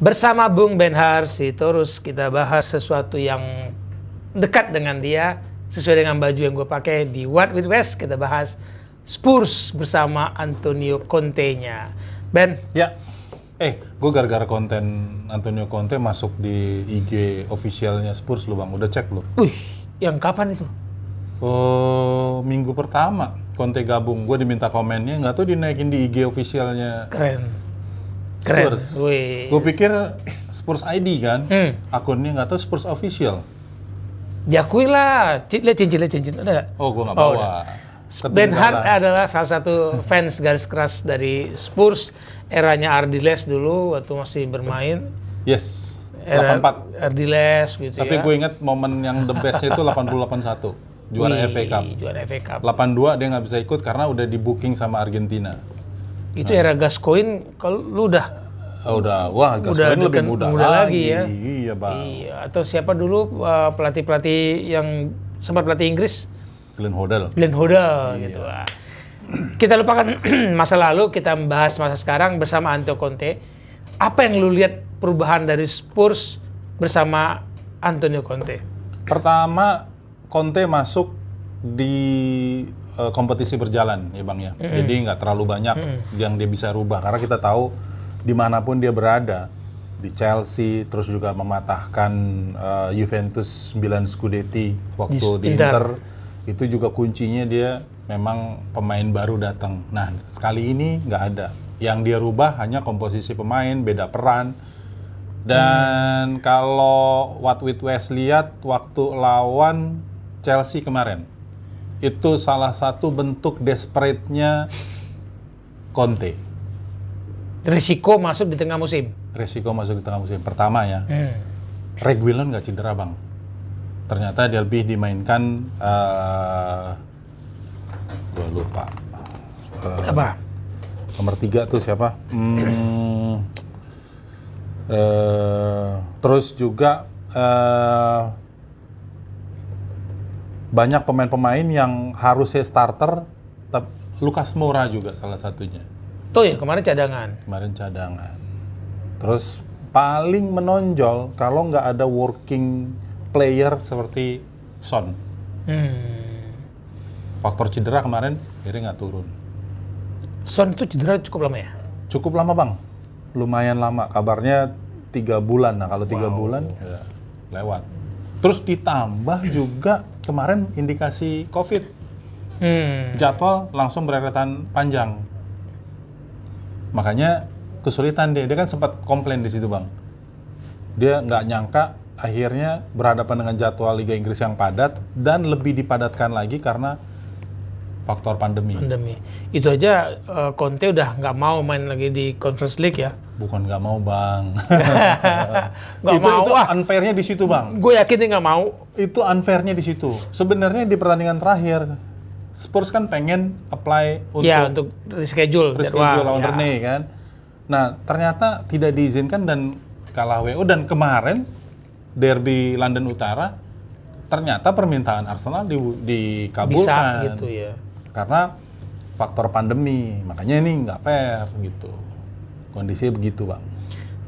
Bersama Bung Benhar si Torus kita bahas sesuatu yang dekat dengan dia sesuai dengan baju yang gue pakai di What With West kita bahas Spurs bersama Antonio Conte-nya. Ben. Ya. Eh, gue gara-gara konten Antonio Conte masuk di IG officialnya Spurs lo bang, udah cek lo Wih, yang kapan itu? Oh, minggu pertama Conte gabung, gue diminta komennya, nggak tuh dinaikin di IG officialnya. Keren. Keren. Spurs. Gue pikir Spurs ID kan, hmm. akunnya nggak tahu Spurs official. Diakui lah, lihat cincin, lihat cincin, ada nggak? Oh, gue nggak oh, bawa. Oh, udah. Ben Hart adalah salah satu fans garis keras dari Spurs eranya Ardiles dulu waktu masih bermain. Yes. Era 84. Ardiles gitu Tapi ya. Tapi gue inget momen yang the best itu 881 juara FA Cup. Juara FA Cup. 82 dia nggak bisa ikut karena udah di booking sama Argentina. Itu era gascoin kalau lu udah Oh, udah wah udah lebih deken, muda, muda lagi, lagi ya. Iya, Bang. Iya, atau siapa dulu uh, pelatih-pelatih yang sempat pelatih Inggris? Glenn Hoddle. Glenn Hoddle iya. gitu. lah. Kita lupakan masa lalu, kita bahas masa sekarang bersama Antonio Conte. Apa yang lu lihat perubahan dari Spurs bersama Antonio Conte? Pertama, Conte masuk di uh, kompetisi berjalan ya bang ya. Mm -hmm. Jadi nggak terlalu banyak mm -hmm. yang dia bisa rubah karena kita tahu dimanapun dia berada di Chelsea terus juga mematahkan uh, Juventus 9 Scudetti waktu di, di Inter. itu juga kuncinya dia memang pemain baru datang. Nah sekali ini nggak ada. Yang dia rubah hanya komposisi pemain, beda peran. Dan hmm. kalau Watwit West lihat waktu lawan Chelsea kemarin, itu salah satu bentuk desperate-nya Conte. Risiko masuk di tengah musim. Risiko masuk di tengah musim. Pertama ya, hmm. Reguilon nggak cedera bang. Ternyata dia lebih dimainkan, uh, eh, gue lupa. Uh, Apa? Nomor tiga tuh siapa? Hmm, uh, terus juga uh, banyak pemain-pemain yang harusnya starter, Lukas Moura juga salah satunya. Tuh ya, kemarin cadangan. Kemarin cadangan. Terus paling menonjol kalau nggak ada working player seperti Son. Hmm. Faktor cedera kemarin, akhirnya nggak turun. Son itu cedera cukup lama ya? Cukup lama bang, lumayan lama. Kabarnya tiga bulan. Nah kalau tiga wow. bulan ya, lewat. Terus ditambah juga kemarin indikasi COVID. Hmm. Jadwal langsung beredetan panjang. Makanya kesulitan dia. Dia kan sempat komplain di situ, Bang. Dia nggak nyangka akhirnya berhadapan dengan jadwal Liga Inggris yang padat dan lebih dipadatkan lagi karena faktor pandemi. Pandemi. Itu aja uh, Conte udah nggak mau main lagi di Conference League ya? Bukan nggak mau bang. gak itu, mau. Itu unfairnya di situ bang. Gue yakin dia nggak mau. Itu unfairnya di situ. Sebenarnya di pertandingan terakhir Spurs kan pengen apply untuk, ya, untuk reschedule, reschedule lawan ya. Rene kan. Nah ternyata tidak diizinkan dan kalah WO dan kemarin derby London Utara ternyata permintaan Arsenal di, dikabulkan. Bisa gitu ya karena faktor pandemi makanya ini nggak fair gitu kondisi begitu bang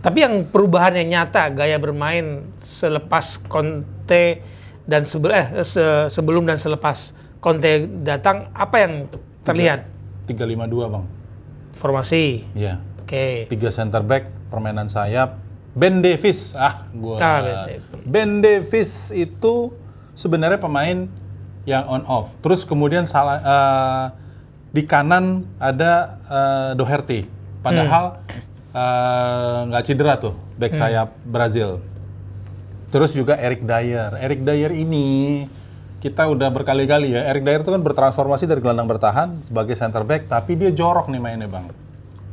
tapi yang perubahan yang nyata gaya bermain selepas Conte dan sebelum eh se sebelum dan selepas Conte datang apa yang terlihat 352 bang formasi ya oke okay. tiga center back permainan sayap Ben Davis ah gua Ben Davis. Ben Davis itu sebenarnya pemain yang on off. Terus kemudian salah uh, di kanan ada uh, Doherty. Padahal eh, nggak hmm. uh, cedera tuh back hmm. sayap Brazil. Terus juga Eric Dyer. Eric Dyer ini kita udah berkali-kali ya. Eric Dyer itu kan bertransformasi dari gelandang bertahan sebagai center back, tapi dia jorok nih mainnya bang.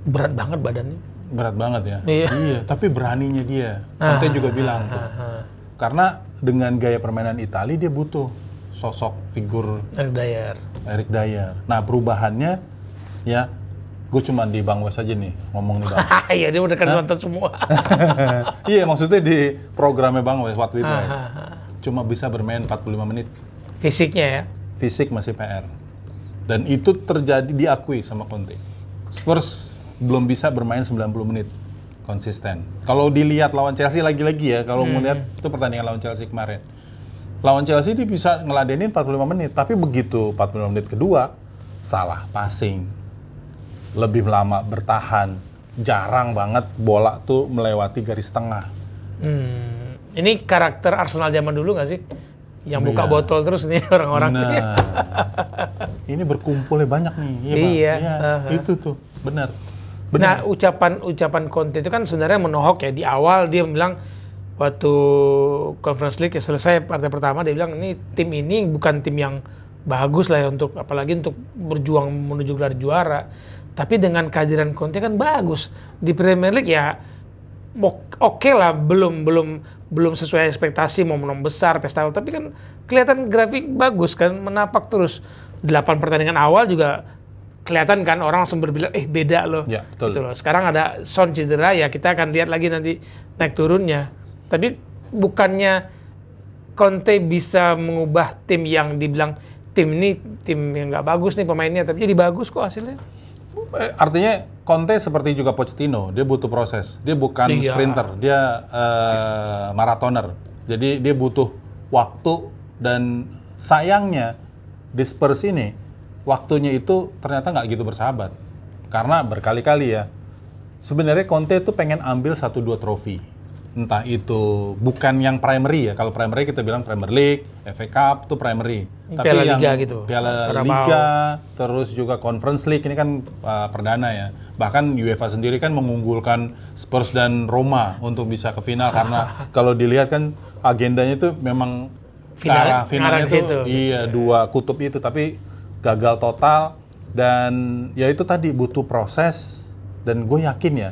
Berat banget badannya. Berat banget ya. Iya. iya tapi beraninya dia. Conte ah, juga bilang tuh. Ah, ah, Karena dengan gaya permainan Italia dia butuh sosok figur Erick Dyer. Erick Dyer. Nah perubahannya ya gue cuma di Bang Wes aja nih ngomong nih Bang. Iya dia udah kan nonton semua. iya maksudnya di programnya Bang Wes waktu itu ah, ah, ah. Cuma bisa bermain 45 menit. Fisiknya ya? Fisik masih PR. Dan itu terjadi diakui sama Conte. Spurs belum bisa bermain 90 menit konsisten. Kalau dilihat lawan Chelsea lagi-lagi ya, kalau hmm. lihat itu pertandingan lawan Chelsea kemarin lawan Chelsea dia bisa ngeladenin 45 menit tapi begitu 45 menit kedua salah passing lebih lama bertahan jarang banget bola tuh melewati garis tengah hmm. ini karakter Arsenal zaman dulu nggak sih yang buka iya. botol terus nih orang-orang nah, ini berkumpulnya banyak nih iya, iya. iya. Uh-huh. itu tuh benar nah, benar nah ucapan ucapan konten itu kan sebenarnya menohok ya di awal dia bilang waktu Conference League ya selesai partai pertama dia bilang ini tim ini bukan tim yang bagus lah ya untuk apalagi untuk berjuang menuju gelar juara. Tapi dengan kehadiran Conte kan bagus di Premier League ya oke okay lah belum belum belum sesuai ekspektasi mau menang besar pesta tapi kan kelihatan grafik bagus kan menapak terus delapan pertandingan awal juga kelihatan kan orang langsung berbilang eh beda loh ya, betul. gitu loh sekarang ada son cedera ya kita akan lihat lagi nanti naik turunnya Tadi bukannya Conte bisa mengubah tim yang dibilang tim ini tim yang nggak bagus nih pemainnya, tapi jadi bagus kok hasilnya. Eh, artinya Conte seperti juga Pochettino, dia butuh proses. Dia bukan iya. sprinter, dia uh, maratoner. Jadi dia butuh waktu dan sayangnya Dispers ini waktunya itu ternyata nggak gitu bersahabat. Karena berkali-kali ya, sebenarnya Conte itu pengen ambil satu dua trofi entah itu bukan yang primary ya. Kalau primary kita bilang Premier League, FA Cup itu primary. Ini Tapi Piala yang gitu. Piala Karabau. Liga, terus juga Conference League ini kan uh, perdana ya. Bahkan UEFA sendiri kan mengunggulkan Spurs dan Roma untuk bisa ke final karena kalau dilihat kan agendanya itu memang final, arah finalnya itu iya dua kutub itu tapi gagal total dan ya itu tadi butuh proses dan gue yakin ya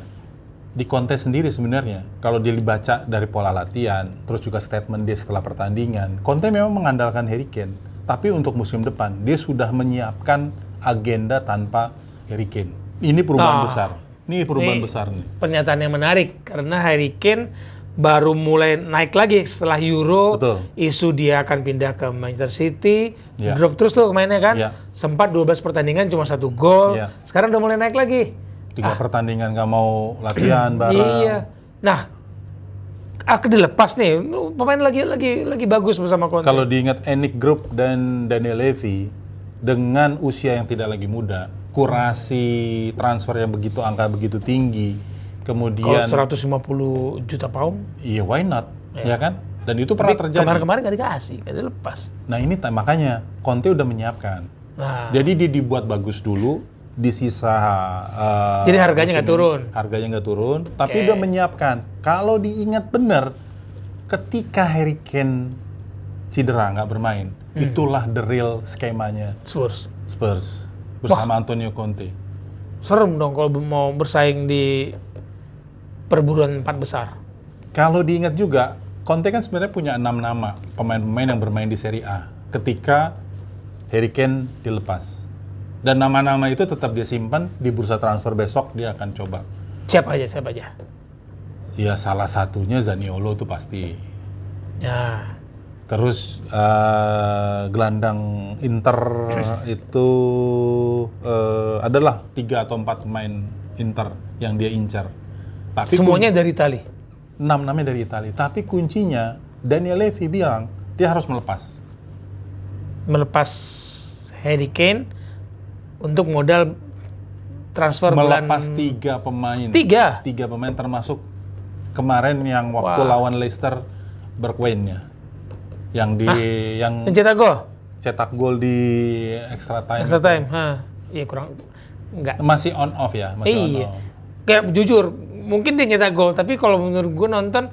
di kontes sendiri sebenarnya kalau dia dibaca dari pola latihan terus juga statement dia setelah pertandingan kontes memang mengandalkan Harry Kane tapi untuk musim depan dia sudah menyiapkan agenda tanpa Harry Kane ini perubahan oh, besar ini perubahan ini besar nih pernyataan yang menarik karena Harry Kane baru mulai naik lagi setelah Euro Betul. isu dia akan pindah ke Manchester City yeah. drop terus tuh mainnya kan yeah. sempat 12 pertandingan cuma satu gol yeah. sekarang udah mulai naik lagi tiga ah. pertandingan nggak mau latihan bareng. Iya. Nah, aku dilepas nih. Pemain lagi lagi lagi bagus bersama Conte. Kalau diingat Enik Group dan Daniel Levy dengan usia yang tidak lagi muda, kurasi transfer yang begitu angka begitu tinggi, kemudian Kalo 150 juta pound? Iya, why not? Iya. ya kan? Dan itu Tapi pernah terjadi. Kemarin-kemarin gak dikasih, gak dilepas. Nah, ini makanya Conte udah menyiapkan. Nah. Jadi dia dibuat bagus dulu, di sisa uh, jadi harganya nggak turun harganya nggak turun tapi udah menyiapkan kalau diingat benar ketika Harry Kane cedera nggak bermain hmm. itulah the real skemanya Spurs Spurs bersama Wah. Antonio Conte serem dong kalau mau bersaing di perburuan empat besar kalau diingat juga Conte kan sebenarnya punya enam nama pemain-pemain yang bermain di Serie A ketika Harry Kane dilepas dan nama-nama itu tetap dia simpan di bursa transfer besok dia akan coba. Siapa aja, siapa aja? Ya salah satunya Zaniolo tuh pasti. Ya. Terus uh, gelandang Inter itu uh, adalah tiga atau empat pemain Inter yang dia incar. Tapi semuanya dari Itali. Enam namanya dari Itali. Tapi kuncinya Daniel Levy bilang dia harus melepas. Melepas Harry Kane untuk modal transfer melepas bulan... tiga pemain. Tiga? Tiga pemain termasuk kemarin yang waktu wow. lawan Leicester berkuainnya Yang di... Hah? Yang cetak gol? Cetak gol di extra time. Extra time, itu. ha. Iya kurang... Enggak. Masih on off ya? Masih eh, on iya. Off. Kayak jujur, mungkin dia nyetak gol, tapi kalau menurut gue nonton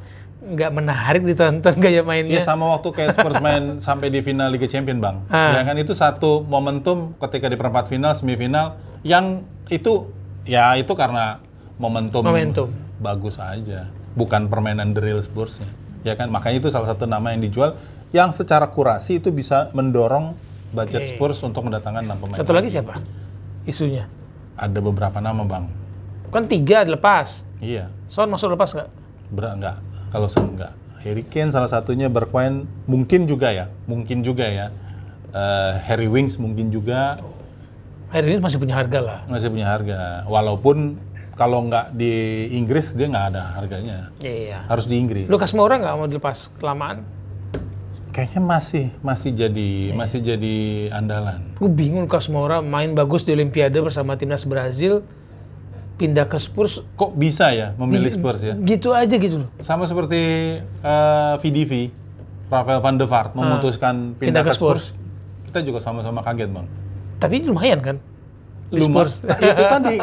nggak menarik ditonton gaya mainnya. Iya sama waktu kayak Spurs main sampai di final Liga Champions bang. Ah. Ya kan itu satu momentum ketika di perempat final, semifinal yang itu ya itu karena momentum, momentum. bagus aja, bukan permainan drill Spursnya. Ya kan makanya itu salah satu nama yang dijual yang secara kurasi itu bisa mendorong budget okay. Spurs untuk mendatangkan enam pemain. Satu lagi siapa? Isunya? Ada beberapa nama bang. Kan tiga dilepas. Iya. Son masuk lepas nggak? Berat kalau enggak. Harry Kane salah satunya bermain mungkin juga ya, mungkin juga ya. Uh, Harry Wings mungkin juga. Harry Wings masih punya harga lah. Masih punya harga, walaupun kalau nggak di Inggris dia nggak ada harganya. Iya. iya. Harus di Inggris. Lukas Moura nggak mau dilepas kelamaan? Kayaknya masih masih jadi iya. masih jadi andalan. Gue bingung Lukas Moura main bagus di Olimpiade bersama timnas Brazil pindah ke Spurs. Kok bisa ya memilih iya, Spurs ya? Gitu aja gitu loh. Sama seperti uh, eh, VDV, Rafael van der Vaart ah, memutuskan pindah, pindah ke, ke Spurs. Spurs. Kita juga sama-sama kaget bang. Tapi lumayan kan? Lumayan. itu tadi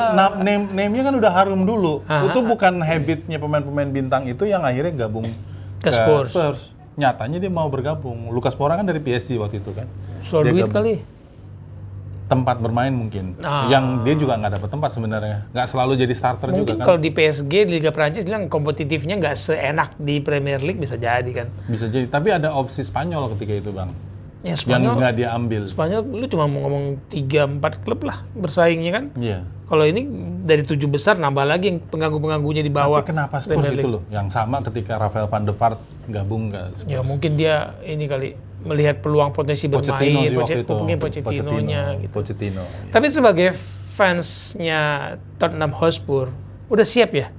name name-nya kan udah harum dulu. Aha. Itu ah, ah. bukan habitnya pemain-pemain bintang itu yang akhirnya gabung ke, ke Spurs. Spurs. Nyatanya dia mau bergabung. Lukas Moura kan dari PSG waktu itu kan. Soal duit kali tempat bermain mungkin. Ah. Yang dia juga nggak dapat tempat sebenarnya. Nggak selalu jadi starter mungkin juga kan. kalau di PSG di Liga Prancis bilang kompetitifnya nggak seenak di Premier League bisa jadi kan. Bisa jadi, tapi ada opsi Spanyol ketika itu, Bang ya, Spanyol, yang nggak diambil. ambil. Spanyol lu cuma mau ngomong tiga empat klub lah bersaingnya kan. Iya. Kalau ini dari tujuh besar nambah lagi yang pengganggu-pengganggunya di bawah. Tapi kenapa Spurs itu loh? Yang sama ketika Rafael van der Vaart gabung ke Spurs? Ya mungkin dia ini kali melihat peluang potensi Pochettino bermain. Sih Pochettino, itu. mungkin Pochettino-nya Pochettino, gitu. Pochettino. Ya. Tapi sebagai fansnya Tottenham Hotspur udah siap ya?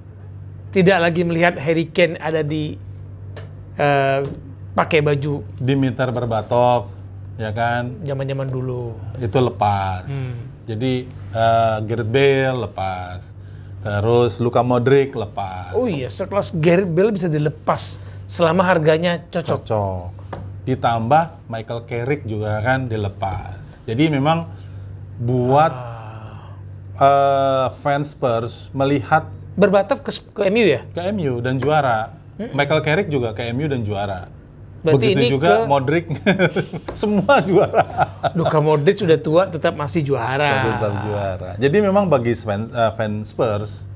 Tidak lagi melihat Harry Kane ada di uh, pakai baju di mitar berbatok ya kan zaman zaman dulu itu lepas hmm. jadi uh, Gareth Bale lepas terus Luka Modric lepas oh iya sekelas Gareth Bale bisa dilepas selama harganya cocok cocok ditambah Michael Carrick juga kan dilepas jadi memang buat ah. uh, fans Spurs melihat berbatok ke, ke MU ya ke MU dan juara hmm. Michael Carrick juga ke MU dan juara Berarti Begitu ini juga ke... Modric, semua juara. Luka Modric sudah tua tetap masih juara. Tetap juara. Jadi memang bagi eh, fans Spurs,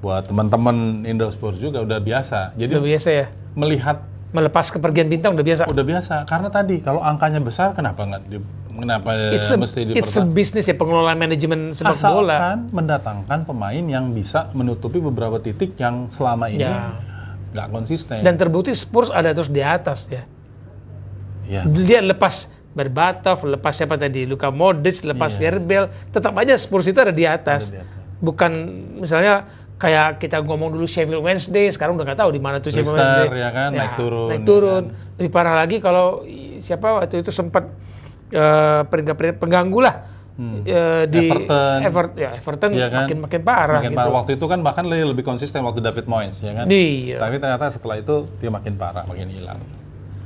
buat teman-teman Indo Spurs juga udah biasa. Jadi udah biasa ya. Melihat melepas kepergian bintang udah biasa. Udah biasa. Karena tadi kalau angkanya besar kenapa nggak di, kenapa it's a, mesti di It's a business ya pengelolaan manajemen sepak Asalkan bola. mendatangkan pemain yang bisa menutupi beberapa titik yang selama ini yeah nggak konsisten. Dan terbukti Spurs ada terus di atas ya. Iya. Dia lepas Berbatov, lepas siapa tadi Luka Modric, lepas yeah. Gerbel, tetap aja Spurs itu ada di atas. Ada di atas. Bukan misalnya kayak kita ngomong dulu Sheffield Wednesday, sekarang udah nggak tahu di mana tuh Sheffield Wednesday. ya kan, ya, naik turun. Naik ya turun. Kan. Lebih parah lagi kalau siapa waktu itu sempat uh, pengganggu lah hmm. uh, di Everton, Everton ya Everton ya kan? makin makin parah. Makin gitu. Waktu itu kan bahkan lebih, lebih konsisten waktu David Moyes ya kan. Iya. Tapi ternyata setelah itu dia makin parah, makin hilang.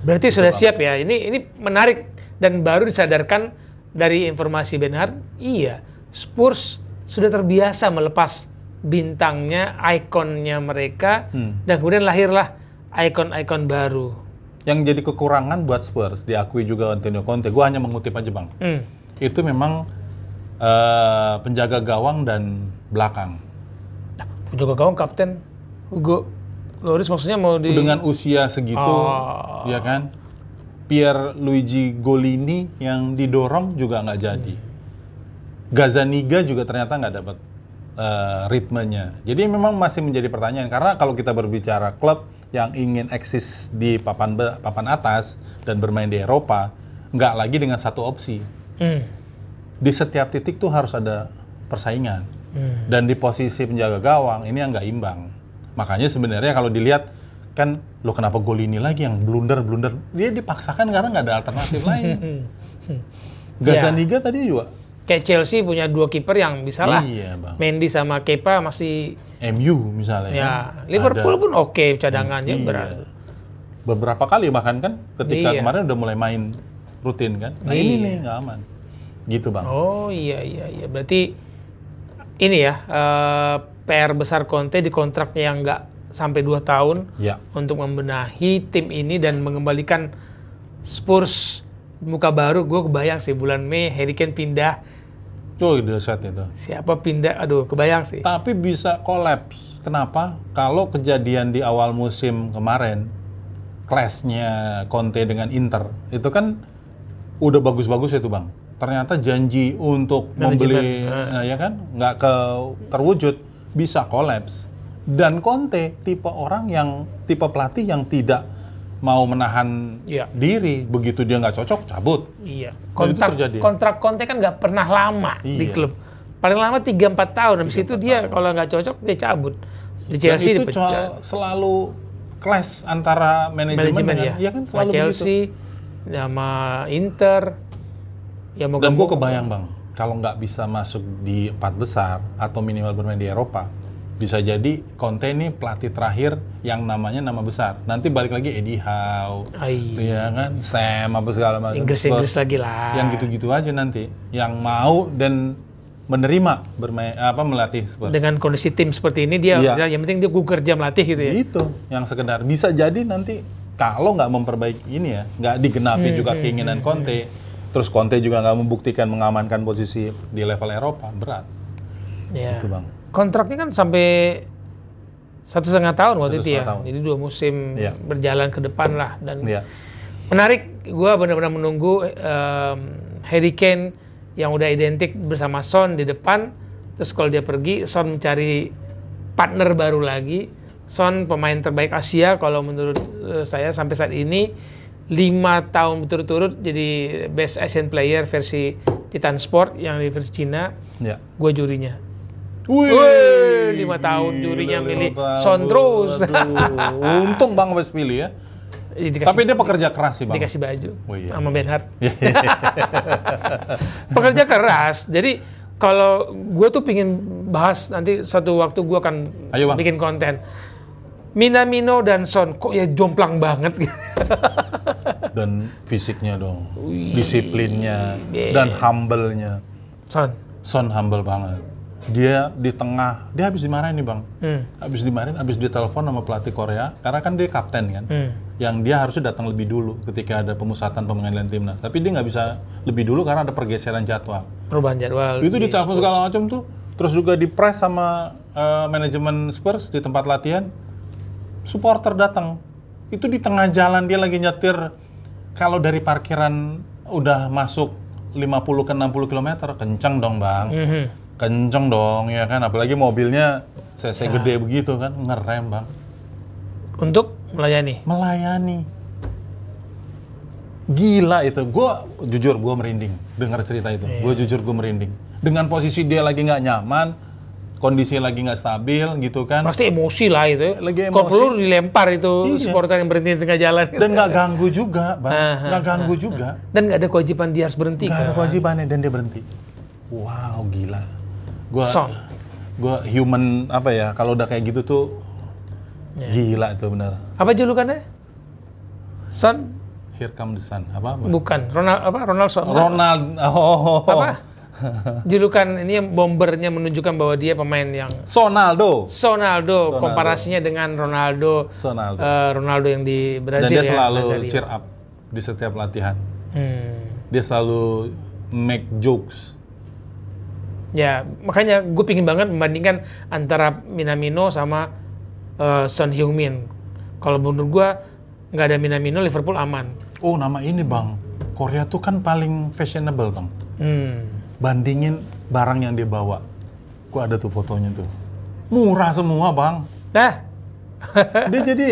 Berarti itu sudah apa? Kan. siap ya. Ini ini menarik dan baru disadarkan dari informasi Benhard, iya Spurs sudah terbiasa melepas bintangnya, ikonnya mereka, hmm. dan kemudian lahirlah ikon-ikon baru. Yang jadi kekurangan buat Spurs diakui juga Antonio Conte. Gue hanya mengutip aja bang. Hmm. Itu memang uh, penjaga gawang dan belakang. Nah, penjaga gawang kapten Hugo Loris maksudnya mau di dengan usia segitu oh. ya kan Pier Luigi Golini yang didorong juga nggak jadi Gazaniga juga ternyata nggak dapat uh, ritmenya jadi memang masih menjadi pertanyaan karena kalau kita berbicara klub yang ingin eksis di papan papan atas dan bermain di Eropa nggak lagi dengan satu opsi hmm di setiap titik tuh harus ada persaingan. Hmm. Dan di posisi penjaga gawang ini yang nggak imbang. Makanya sebenarnya kalau dilihat kan lo kenapa gol ini lagi yang blunder blunder dia dipaksakan karena nggak ada alternatif lain. Hmm. Gazaniga ya. tadi juga kayak Chelsea punya dua kiper yang bisa lah. Iya, Mendy sama Kepa masih MU misalnya. Ya, ya. Liverpool ada. pun oke okay, cadangannya iya. berat. Beberapa kali bahkan kan ketika iya. kemarin udah mulai main rutin kan. Nah iya. ini nih nggak aman gitu bang. Oh iya iya iya berarti ini ya uh, eh, PR besar Conte di kontraknya yang nggak sampai dua tahun ya. untuk membenahi tim ini dan mengembalikan Spurs muka baru gue kebayang sih bulan Mei Harry Kane pindah tuh ide saat itu siapa pindah aduh kebayang sih tapi bisa kolaps kenapa kalau kejadian di awal musim kemarin clashnya Conte dengan Inter itu kan udah bagus-bagus itu bang ternyata janji untuk Manajemen. membeli uh. ya kan nggak ke terwujud bisa kolaps dan Conte tipe orang yang tipe pelatih yang tidak mau menahan ya. diri begitu dia nggak cocok cabut iya kontrak kontrak Conte kan nggak pernah lama iya. di klub paling lama 3-4 tahun habis 3, 4 itu 4 dia tahun. kalau nggak cocok dia cabut di Chelsea dan itu selalu clash antara manajemen, manajemen dengan, ya. ya kan selalu sama Chelsea begitu. sama Inter Ya, moga Dan gue kebayang bang, kalau nggak bisa masuk di empat besar atau minimal bermain di Eropa, bisa jadi Conte ini pelatih terakhir yang namanya nama besar. Nanti balik lagi Eddie Howe, Ayy. Ah, iya. ya kan, Sam apa segala macam. Inggris-Inggris lagi lah. Yang gitu-gitu aja nanti, yang mau dan menerima bermain apa melatih seperti dengan kondisi tim seperti ini dia iya. ya. yang penting dia gue kerja melatih gitu ya itu yang sekedar bisa jadi nanti kalau nggak memperbaiki ini ya nggak digenapi hmm, juga hmm, keinginan hmm, Conte hmm Terus Conte juga nggak membuktikan mengamankan posisi di level Eropa, berat. Ya. Itu bang. Kontraknya kan sampai satu setengah tahun waktu itu ya. Tahun. Jadi dua musim ya. berjalan ke depan lah dan ya. menarik. Gue benar-benar menunggu um, Harry Kane yang udah identik bersama Son di depan. Terus kalau dia pergi, Son mencari partner baru lagi. Son pemain terbaik Asia kalau menurut eh, saya sampai saat ini lima tahun berturut-turut jadi best Asian player versi Titan Sport yang di versi Cina. Ya. Gue jurinya. Wih, lima tahun jurinya milih Son terus. Untung Bang Wes pilih ya. Dikasih, Tapi dia pekerja keras sih bang. Dikasih baju oh, iya, sama Benhard. Iya. pekerja keras. Jadi kalau gue tuh pingin bahas nanti satu waktu gue akan Ayo, bikin konten. Minamino dan Son kok ya jomplang banget. dan fisiknya dong, disiplinnya dan humble-nya. Son. Son humble banget. Dia di tengah, dia habis dimarahin nih bang, hmm. habis dimarahin, habis ditelepon sama pelatih Korea, karena kan dia kapten kan, hmm. yang dia harusnya datang lebih dulu ketika ada pemusatan pemanggilan timnas, tapi dia nggak bisa lebih dulu karena ada pergeseran jadwal. Perubahan jadwal. Itu ditelepon segala macam tuh, terus juga di press sama uh, manajemen Spurs di tempat latihan, supporter datang, itu di tengah jalan dia lagi nyetir kalau dari parkiran udah masuk 50 ke 60 km kenceng dong bang mm -hmm. kenceng dong ya kan apalagi mobilnya saya nah. ya. gede begitu kan ngerem bang untuk melayani melayani gila itu gue jujur gue merinding dengar cerita itu yeah. gue jujur gue merinding dengan posisi dia lagi nggak nyaman kondisi lagi nggak stabil gitu kan pasti emosi lah itu lagi emosi perlu dilempar itu iya. supporter yang berhenti di tengah jalan dan nggak ganggu juga bang nggak ganggu aha. juga dan nggak ada kewajiban dia harus berhenti nggak kan? ada kewajibannya dan dia berhenti wow gila gua Son. gua human apa ya kalau udah kayak gitu tuh yeah. gila itu benar apa julukannya Son Here come the sun apa, apa? bukan Ronald apa Ronald Son Ronald oh, oh, oh. apa julukan ini bombernya menunjukkan bahwa dia pemain yang Sonaldo. Sonaldo, Sonaldo. komparasinya dengan Ronaldo. Sonaldo. Uh, Ronaldo yang di Brazil Dan dia ya, selalu Brazil. cheer up di setiap latihan. Hmm. Dia selalu make jokes. Ya, makanya gue pingin banget membandingkan antara Minamino sama uh, Son Heung-min. Kalau menurut gue nggak ada Minamino, Liverpool aman. Oh, nama ini bang. Korea tuh kan paling fashionable bang. Hmm bandingin barang yang dia bawa. Kok ada tuh fotonya tuh. Murah semua, Bang. Dah. dia jadi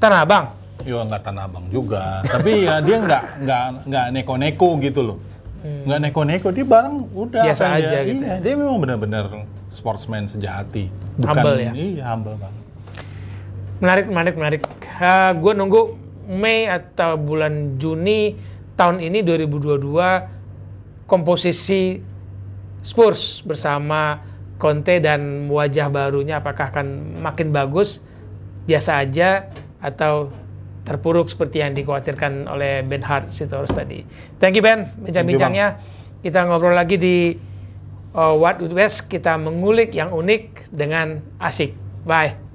Tanah Abang. Yo nggak Tanah Abang juga, tapi ya dia nggak nggak nggak neko-neko gitu loh. Hmm. Nggak hmm. neko-neko, dia barang udah biasa aja dia, gitu. Iya, dia memang benar-benar sportsman sejati. Bukan humble ya. Iya, humble banget. Menarik, menarik, menarik. Uh, gue nunggu Mei atau bulan Juni tahun ini 2022 komposisi Spurs bersama Conte dan wajah barunya apakah akan makin bagus biasa aja atau terpuruk seperti yang dikhawatirkan oleh Ben Hart Sitorus tadi. Thank you Ben bincang-bincangnya. Kita ngobrol lagi di uh, What Would West kita mengulik yang unik dengan asik. Bye.